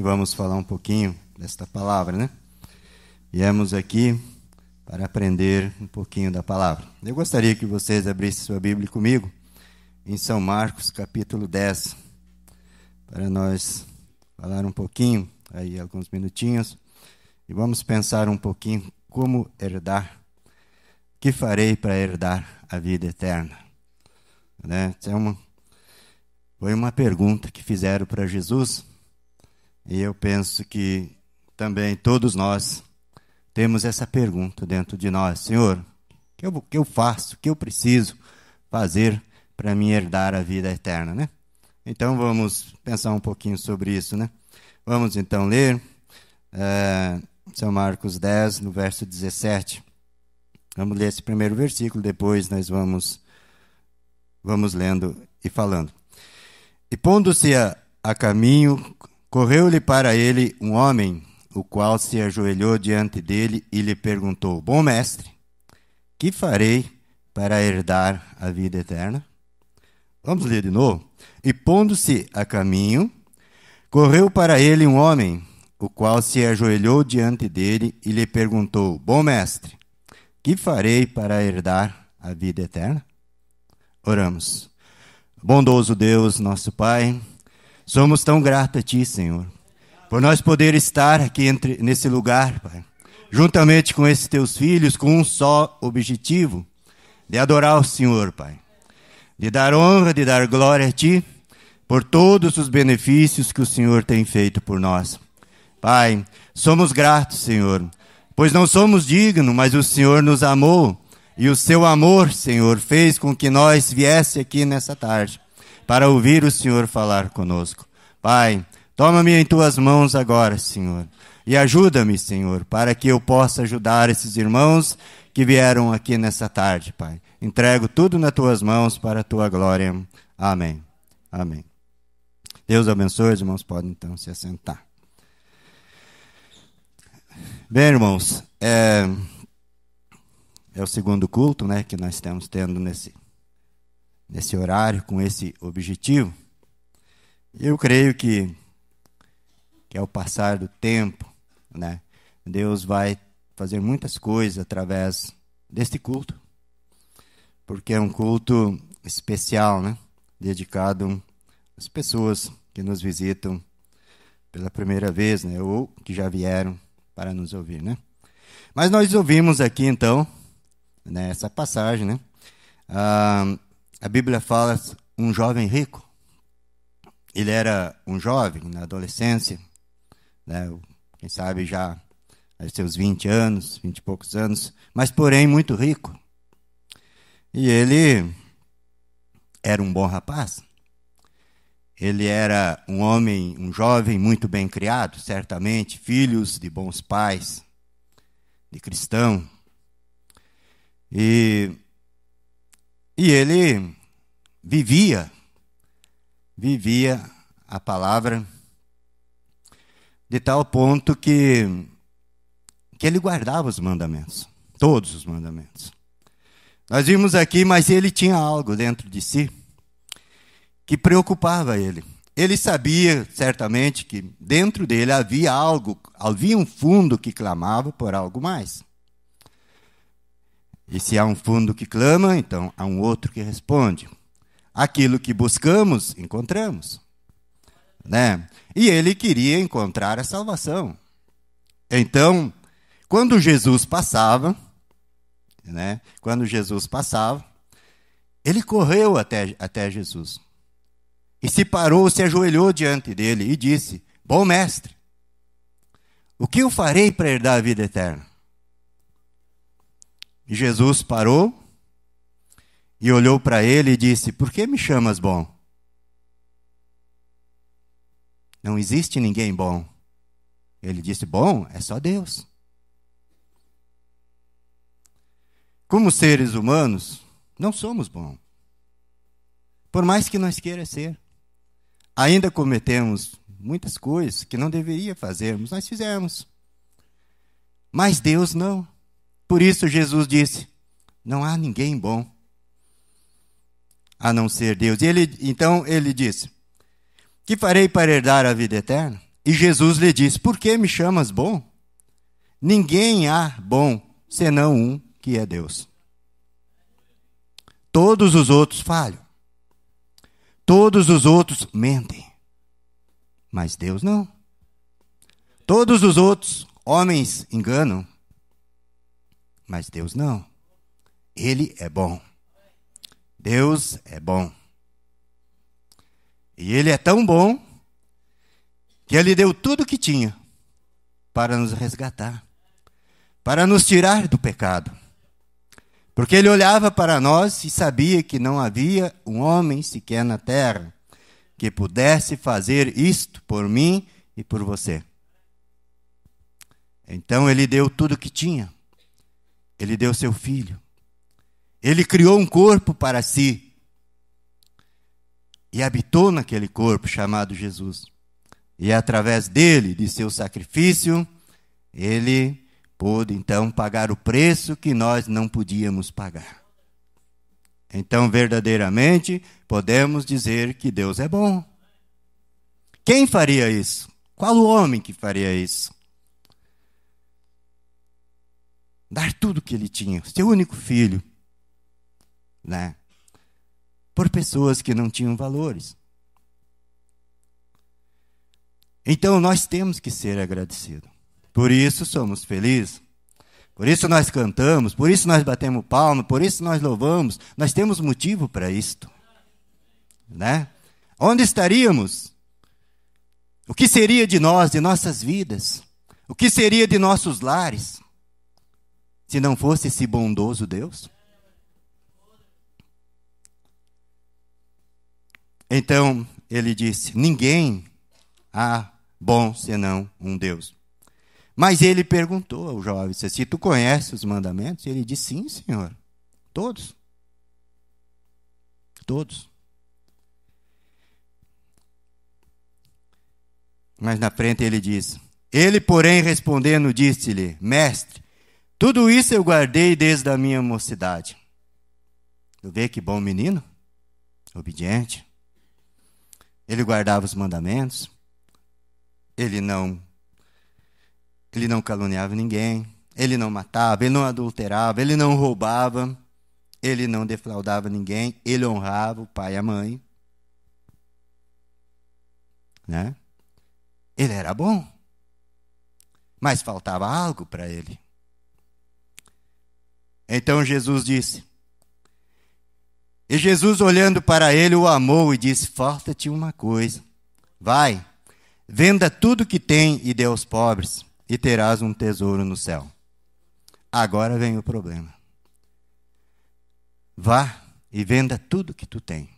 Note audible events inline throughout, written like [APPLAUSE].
e vamos falar um pouquinho desta palavra, né? Viemos aqui para aprender um pouquinho da palavra. Eu gostaria que vocês abrissem sua Bíblia comigo em São Marcos, capítulo 10, para nós falar um pouquinho, aí alguns minutinhos, e vamos pensar um pouquinho como herdar, que farei para herdar a vida eterna. Né? É então, uma, foi uma pergunta que fizeram para Jesus e eu penso que também todos nós temos essa pergunta dentro de nós: Senhor, o que eu, que eu faço, o que eu preciso fazer para me herdar a vida eterna, né? Então vamos pensar um pouquinho sobre isso, né? Vamos então ler é, São Marcos 10, no verso 17. Vamos ler esse primeiro versículo, depois nós vamos, vamos lendo e falando. E pondo-se a, a caminho, Correu-lhe para ele um homem, o qual se ajoelhou diante dele e lhe perguntou: Bom mestre, que farei para herdar a vida eterna? Vamos ler de novo. E pondo-se a caminho, correu para ele um homem, o qual se ajoelhou diante dele e lhe perguntou: Bom mestre, que farei para herdar a vida eterna? Oramos. Bondoso Deus, nosso Pai, Somos tão gratos a Ti, Senhor, por nós poder estar aqui entre, nesse lugar, Pai, juntamente com esses Teus filhos, com um só objetivo, de adorar o Senhor, Pai, de dar honra, de dar glória a Ti, por todos os benefícios que o Senhor tem feito por nós. Pai, somos gratos, Senhor, pois não somos dignos, mas o Senhor nos amou e o Seu amor, Senhor, fez com que nós viesse aqui nessa tarde para ouvir o Senhor falar conosco. Pai, toma-me em tuas mãos agora, Senhor, e ajuda-me, Senhor, para que eu possa ajudar esses irmãos que vieram aqui nessa tarde, Pai. Entrego tudo nas tuas mãos para a tua glória. Amém. Amém. Deus abençoe, os irmãos podem então se assentar. Bem, irmãos, é, é o segundo culto né, que nós estamos tendo nesse, nesse horário com esse objetivo. Eu creio que, que ao passar do tempo, né, Deus vai fazer muitas coisas através deste culto, porque é um culto especial, né, dedicado às pessoas que nos visitam pela primeira vez, né, ou que já vieram para nos ouvir, né? Mas nós ouvimos aqui então nessa né, passagem, né? Ah, a Bíblia fala um jovem rico. Ele era um jovem na adolescência, né? quem sabe já aos seus 20 anos, 20 e poucos anos, mas porém muito rico. E ele era um bom rapaz. Ele era um homem, um jovem muito bem criado, certamente, filhos de bons pais, de cristão. E e ele vivia, vivia a palavra de tal ponto que, que ele guardava os mandamentos, todos os mandamentos. Nós vimos aqui, mas ele tinha algo dentro de si que preocupava ele. Ele sabia, certamente, que dentro dele havia algo, havia um fundo que clamava por algo mais. E se há um fundo que clama, então há um outro que responde. Aquilo que buscamos, encontramos. Né? E ele queria encontrar a salvação. Então, quando Jesus passava, né? Quando Jesus passava, ele correu até, até Jesus. E se parou, se ajoelhou diante dele e disse: Bom mestre, o que eu farei para herdar a vida eterna? Jesus parou e olhou para ele e disse: Por que me chamas bom? Não existe ninguém bom. Ele disse: Bom é só Deus. Como seres humanos, não somos bons. Por mais que nós queira ser, ainda cometemos muitas coisas que não deveria fazermos, nós fizemos. Mas Deus não. Por isso Jesus disse: Não há ninguém bom a não ser Deus. E ele, então ele disse: Que farei para herdar a vida eterna? E Jesus lhe disse: Por que me chamas bom? Ninguém há bom senão um que é Deus. Todos os outros falham. Todos os outros mentem. Mas Deus não. Todos os outros homens enganam. Mas Deus não. Ele é bom. Deus é bom. E Ele é tão bom que Ele deu tudo o que tinha para nos resgatar, para nos tirar do pecado. Porque Ele olhava para nós e sabia que não havia um homem sequer na terra que pudesse fazer isto por mim e por você. Então Ele deu tudo o que tinha ele deu seu filho. Ele criou um corpo para si. E habitou naquele corpo chamado Jesus. E através dele, de seu sacrifício, ele pôde então pagar o preço que nós não podíamos pagar. Então, verdadeiramente, podemos dizer que Deus é bom. Quem faria isso? Qual o homem que faria isso? dar tudo o que ele tinha, seu único filho, né? Por pessoas que não tinham valores. Então nós temos que ser agradecidos. Por isso somos felizes. Por isso nós cantamos, por isso nós batemos palma, por isso nós louvamos. Nós temos motivo para isto. Né? Onde estaríamos? O que seria de nós, de nossas vidas? O que seria de nossos lares? se não fosse esse bondoso Deus? Então ele disse: Ninguém há bom senão um Deus. Mas ele perguntou ao jovem: Se tu conheces os mandamentos? E ele disse: Sim, senhor. Todos. Todos. Mas na frente ele diz: Ele, porém, respondendo, disse-lhe: Mestre, tudo isso eu guardei desde a minha mocidade. Tu vê que bom menino, obediente. Ele guardava os mandamentos. Ele não ele não caluniava ninguém, ele não matava, ele não adulterava, ele não roubava, ele não defraudava ninguém, ele honrava o pai e a mãe. Né? Ele era bom. Mas faltava algo para ele. Então Jesus disse. E Jesus, olhando para ele, o amou e disse: Falta-te uma coisa. Vai, venda tudo que tem e dê aos pobres, e terás um tesouro no céu. Agora vem o problema. Vá e venda tudo que tu tem.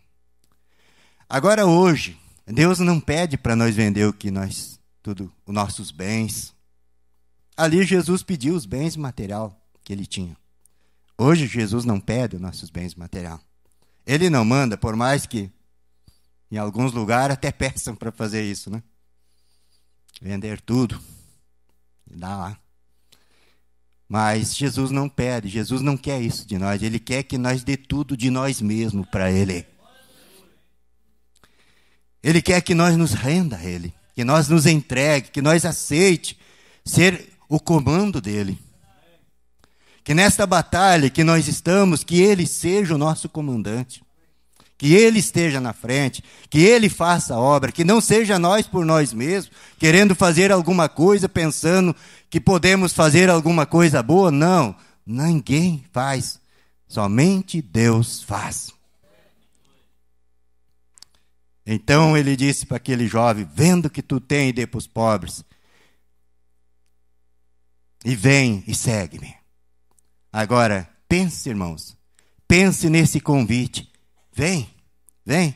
Agora hoje, Deus não pede para nós vender o que nós tudo os nossos bens. Ali Jesus pediu os bens material que ele tinha. Hoje Jesus não pede os nossos bens materiais. Ele não manda, por mais que em alguns lugares até [LAUGHS] peçam para fazer isso, né? Vender tudo e dá lá. Mas Jesus não pede, Jesus não quer isso de nós, ele quer que nós dê tudo de nós mesmos para ele. Ele quer que nós nos renda a ele, que nós nos entregue, que nós aceite ser o comando dele que nesta batalha que nós estamos, que Ele seja o nosso comandante, que Ele esteja na frente, que Ele faça a obra, que não seja nós por nós mesmos, querendo fazer alguma coisa, pensando que podemos fazer alguma coisa boa. Não, ninguém faz, somente Deus faz. Então ele disse para aquele jovem: Vendo que tu tens, dê para os pobres. E vem e segue-me. Agora, pense, irmãos, pense nesse convite. Vem, vem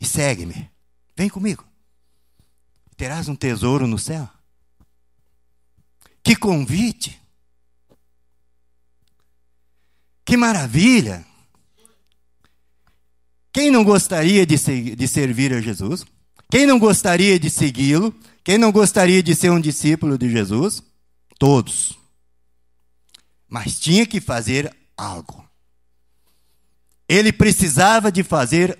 e segue-me. Vem comigo. Terás um tesouro no céu. Que convite! Que maravilha! Quem não gostaria de, de servir a Jesus? Quem não gostaria de segui-lo? Quem não gostaria de ser um discípulo de Jesus? Todos mas tinha que fazer algo. Ele precisava de fazer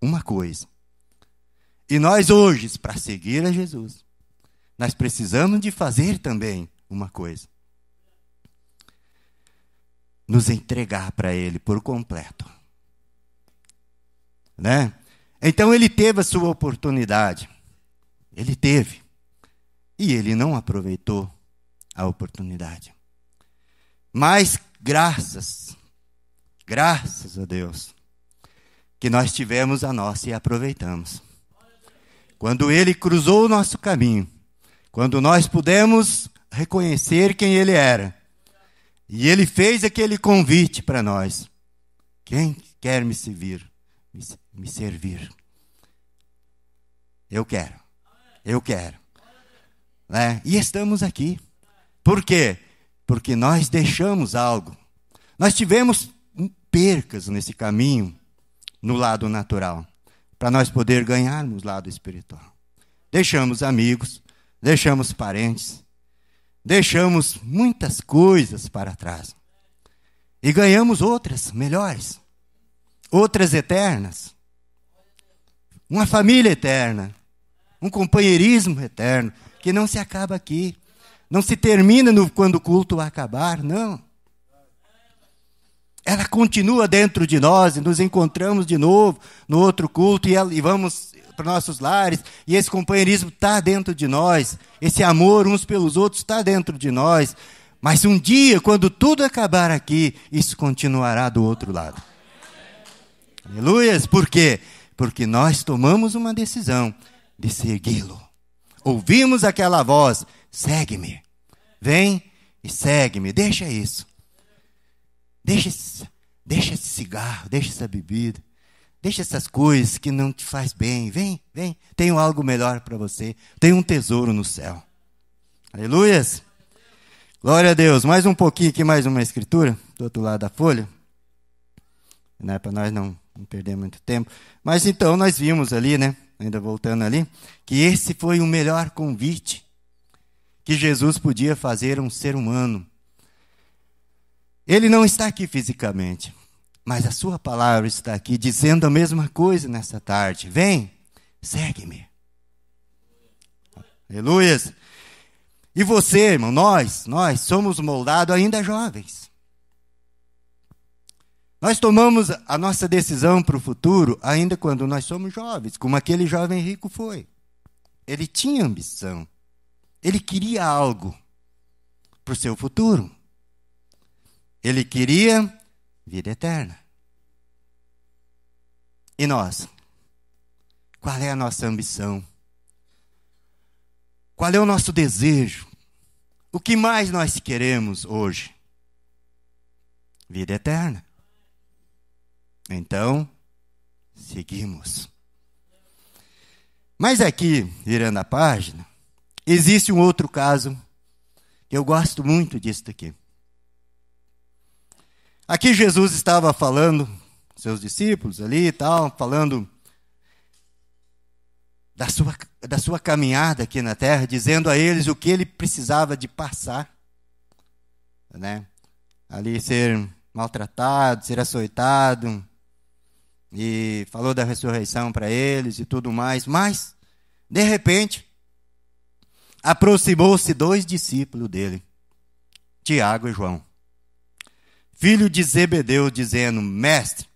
uma coisa. E nós hoje, para seguir a Jesus, nós precisamos de fazer também uma coisa. Nos entregar para ele por completo. Né? Então ele teve a sua oportunidade. Ele teve. E ele não aproveitou a oportunidade. Mas graças, graças a Deus, que nós tivemos a nossa e aproveitamos. Quando Ele cruzou o nosso caminho, quando nós pudemos reconhecer quem Ele era, e Ele fez aquele convite para nós: quem quer me servir, me, servir? Eu quero, eu quero. né? e estamos aqui. Por quê? porque nós deixamos algo. Nós tivemos percas nesse caminho, no lado natural, para nós poder ganharmos lado espiritual. Deixamos amigos, deixamos parentes, deixamos muitas coisas para trás. E ganhamos outras melhores, outras eternas. Uma família eterna, um companheirismo eterno que não se acaba aqui. Não se termina no, quando o culto acabar, não. Ela continua dentro de nós e nos encontramos de novo no outro culto e, ela, e vamos para nossos lares. E esse companheirismo está dentro de nós. Esse amor uns pelos outros está dentro de nós. Mas um dia, quando tudo acabar aqui, isso continuará do outro lado. Aleluias! Por quê? Porque nós tomamos uma decisão de segui-lo ouvimos aquela voz: segue-me, vem e segue-me. Deixa isso. Deixa, deixa esse cigarro, deixa essa bebida, deixa essas coisas que não te faz bem. Vem, vem, tenho algo melhor para você. Tenho um tesouro no céu. Aleluias. Glória a Deus. Mais um pouquinho aqui, mais uma escritura, do outro lado da folha. né? para nós não, não perder muito tempo. Mas então nós vimos ali, né? ainda voltando ali, que esse foi o melhor convite que Jesus podia fazer a um ser humano. Ele não está aqui fisicamente, mas a sua palavra está aqui dizendo a mesma coisa nessa tarde. Vem, segue-me. Aleluias. E você, irmão, nós, nós somos moldados ainda jovens. Nós tomamos a nossa decisão para o futuro ainda quando nós somos jovens, como aquele jovem rico foi. Ele tinha ambição. Ele queria algo para o seu futuro. Ele queria vida eterna. E nós? Qual é a nossa ambição? Qual é o nosso desejo? O que mais nós queremos hoje? Vida eterna. Então, seguimos. Mas aqui, virando a página, existe um outro caso que eu gosto muito disso aqui. Aqui Jesus estava falando, seus discípulos ali e tal, falando da sua, da sua caminhada aqui na terra, dizendo a eles o que ele precisava de passar, né? Ali ser maltratado, ser açoitado, e falou da ressurreição para eles e tudo mais, mas, de repente, aproximou-se dois discípulos dele, Tiago e João, filho de Zebedeu, dizendo: Mestre,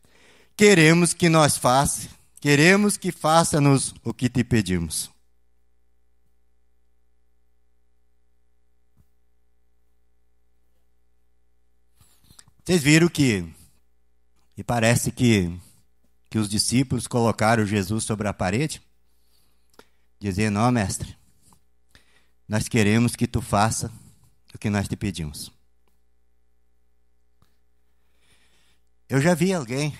queremos que nós faça, queremos que faça-nos o que te pedimos. Vocês viram que, e parece que que os discípulos colocaram Jesus sobre a parede? Dizendo: Ó, oh, mestre, nós queremos que tu faça o que nós te pedimos. Eu já vi alguém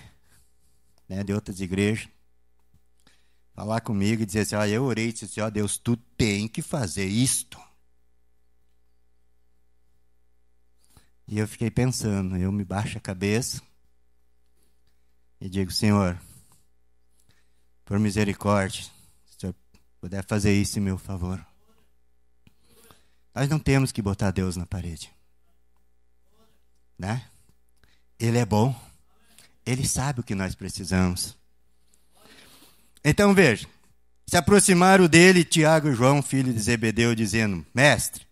né, de outras igrejas falar comigo e dizer assim: Olha, eu orei e disse: assim, Ó oh, Deus, tu tem que fazer isto. E eu fiquei pensando, eu me baixo a cabeça e digo: Senhor, por misericórdia, se o Senhor puder fazer isso em meu favor. Nós não temos que botar Deus na parede. Né? Ele é bom. Ele sabe o que nós precisamos. Então veja: se aproximaram dele Tiago e João, filho de Zebedeu, dizendo: Mestre,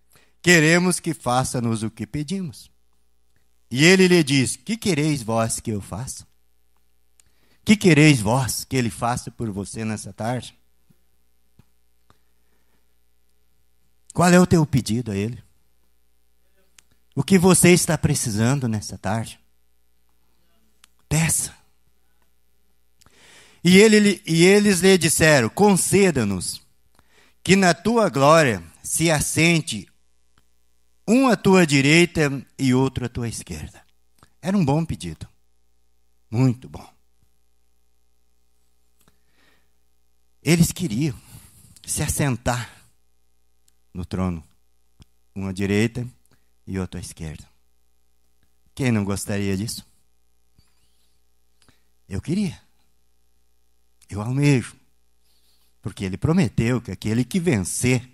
queremos que faça-nos o que pedimos. E ele lhe diz: Que quereis vós que eu faça? Que quereis vós que ele faça por você nessa tarde? Qual é o teu pedido a ele? O que você está precisando nessa tarde? Peça. E, ele, e eles lhe disseram: Conceda-nos que na tua glória se assente um à tua direita e outro à tua esquerda. Era um bom pedido. Muito bom. Eles queriam se assentar no trono, uma à direita e outra à esquerda. Quem não gostaria disso? Eu queria. Eu almejo. Porque ele prometeu que aquele que vencer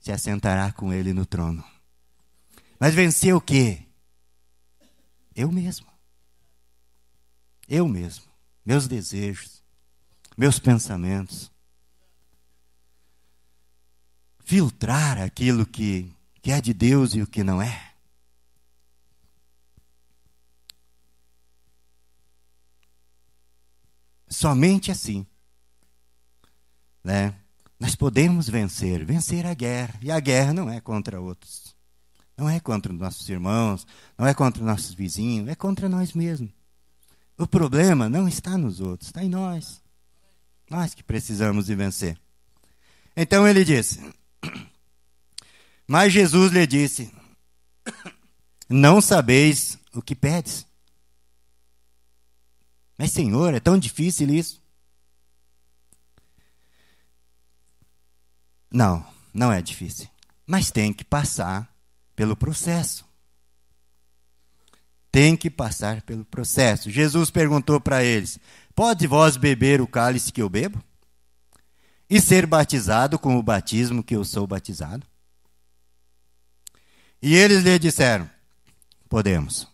se assentará com ele no trono. Mas vencer o quê? Eu mesmo. Eu mesmo. Meus desejos, meus pensamentos, filtrar aquilo que, que é de Deus e o que não é. Somente assim, né? Nós podemos vencer, vencer a guerra. E a guerra não é contra outros. Não é contra nossos irmãos, não é contra nossos vizinhos, é contra nós mesmos. O problema não está nos outros, está em nós. Nós que precisamos de vencer. Então ele disse. Mas Jesus lhe disse: Não sabeis o que pedes. Mas, Senhor, é tão difícil isso. Não, não é difícil. Mas tem que passar pelo processo. Tem que passar pelo processo. Jesus perguntou para eles: Pode vós beber o cálice que eu bebo? E ser batizado com o batismo que eu sou batizado? E eles lhe disseram: Podemos.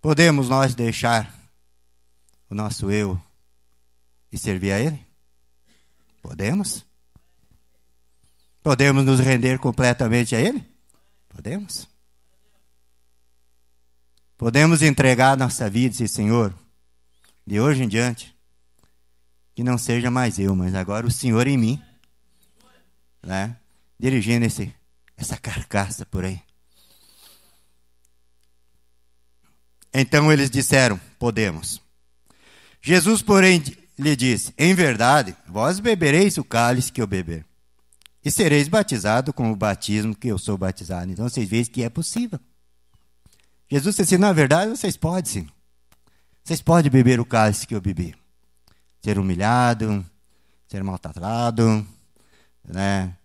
Podemos nós deixar o nosso eu e servir a Ele? Podemos? Podemos nos render completamente a Ele? Podemos? Podemos entregar nossa vida e Senhor, de hoje em diante, que não seja mais eu, mas agora o Senhor em mim. Né? dirigindo esse, essa carcaça por aí. Então eles disseram: Podemos. Jesus, porém, lhe disse: Em verdade, vós bebereis o cálice que eu beber, e sereis batizado com o batismo que eu sou batizado. Então vocês veem que é possível. Jesus disse: assim, Na verdade, vocês podem sim. Vocês podem beber o cálice que eu bebi. Ser humilhado, ser maltratado, né?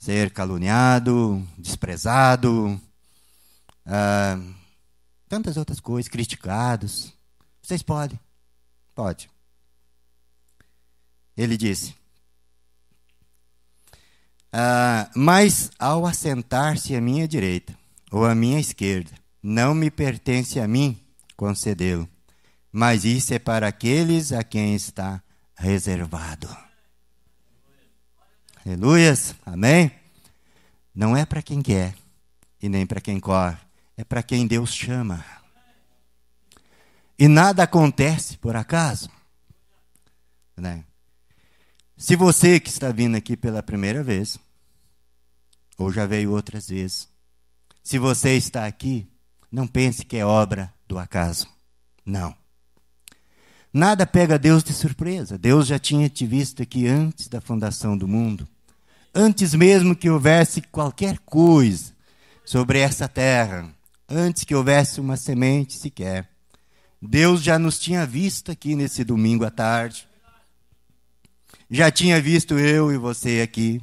ser caluniado, desprezado, ah, tantas outras coisas, criticados. Vocês podem? Pode. Ele disse: ah, Mas ao assentar-se à minha direita ou à minha esquerda, não me pertence a mim concedê-lo, mas isso é para aqueles a quem está reservado. Aleluias, amém? Não é para quem quer e nem para quem corre, é para quem Deus chama. E nada acontece por acaso. Né? Se você que está vindo aqui pela primeira vez, ou já veio outras vezes, se você está aqui, não pense que é obra do acaso. Não. Nada pega Deus de surpresa. Deus já tinha te visto aqui antes da fundação do mundo. Antes mesmo que houvesse qualquer coisa sobre essa terra, antes que houvesse uma semente sequer, Deus já nos tinha visto aqui nesse domingo à tarde. Já tinha visto eu e você aqui.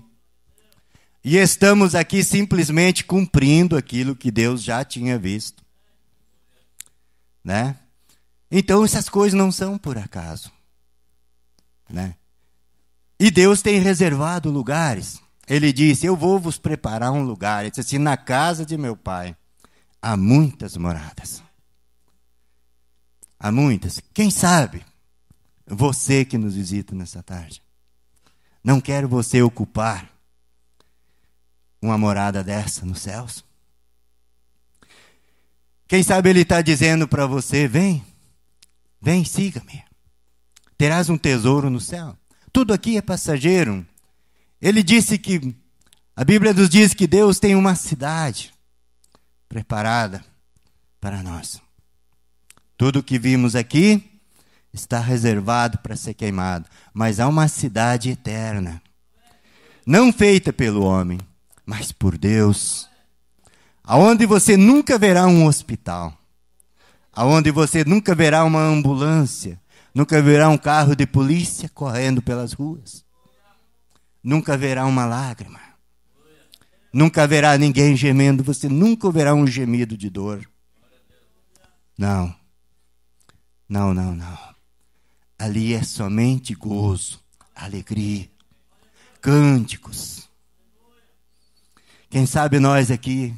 E estamos aqui simplesmente cumprindo aquilo que Deus já tinha visto. Né? Então essas coisas não são por acaso, né? E Deus tem reservado lugares. Ele disse: Eu vou vos preparar um lugar. Ele disse assim: Na casa de meu pai há muitas moradas. Há muitas. Quem sabe você que nos visita nessa tarde. Não quero você ocupar uma morada dessa nos céus. Quem sabe ele está dizendo para você: Vem. Vem, siga-me. Terás um tesouro no céu. Tudo aqui é passageiro. Ele disse que, a Bíblia nos diz que Deus tem uma cidade preparada para nós. Tudo que vimos aqui está reservado para ser queimado, mas há uma cidade eterna, não feita pelo homem, mas por Deus, aonde você nunca verá um hospital aonde você nunca verá uma ambulância, nunca verá um carro de polícia correndo pelas ruas, nunca verá uma lágrima, nunca verá ninguém gemendo, você nunca verá um gemido de dor. Não, não, não, não. Ali é somente gozo, alegria, cânticos. Quem sabe nós aqui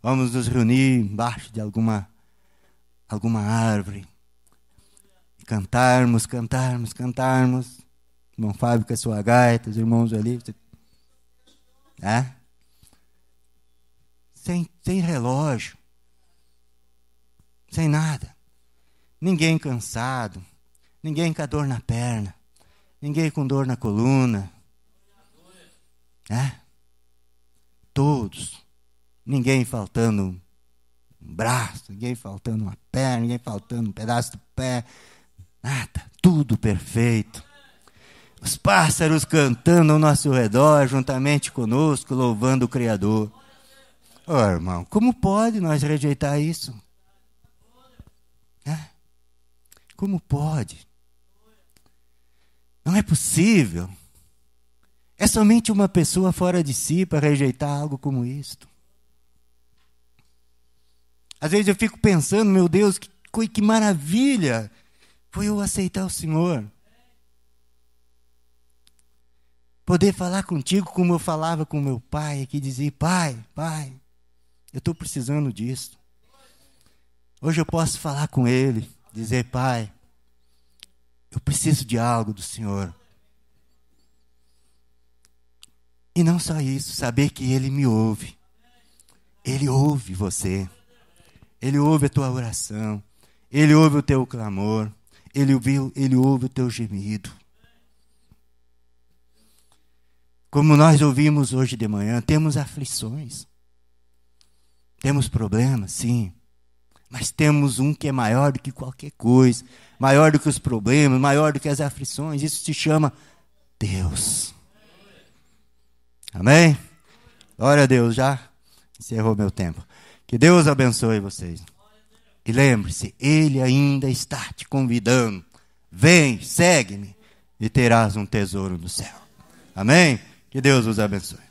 Vamos nos reunir embaixo de alguma, alguma árvore. Cantarmos, cantarmos, cantarmos. Irmão Fábio com a sua gaita, os irmãos ali. Você... É? Sem, sem relógio. Sem nada. Ninguém cansado. Ninguém com dor na perna. Ninguém com dor na coluna. É? Todos ninguém faltando um braço, ninguém faltando uma perna, ninguém faltando um pedaço do pé, nada, tudo perfeito. Os pássaros cantando ao nosso redor, juntamente conosco, louvando o Criador. Oh, irmão, como pode nós rejeitar isso? É? Como pode? Não é possível. É somente uma pessoa fora de si para rejeitar algo como isto. Às vezes eu fico pensando, meu Deus, que, que maravilha foi eu aceitar o Senhor. Poder falar contigo como eu falava com meu pai, que dizia: Pai, pai, eu estou precisando disso. Hoje eu posso falar com ele, dizer: Pai, eu preciso de algo do Senhor. E não só isso, saber que ele me ouve. Ele ouve você. Ele ouve a tua oração. Ele ouve o teu clamor. Ele, ouviu, ele ouve o teu gemido. Como nós ouvimos hoje de manhã, temos aflições. Temos problemas, sim. Mas temos um que é maior do que qualquer coisa, maior do que os problemas, maior do que as aflições. Isso se chama Deus. Amém? Glória a Deus, já encerrou meu tempo. Que Deus abençoe vocês. E lembre-se, Ele ainda está te convidando. Vem, segue-me e terás um tesouro no céu. Amém? Que Deus os abençoe.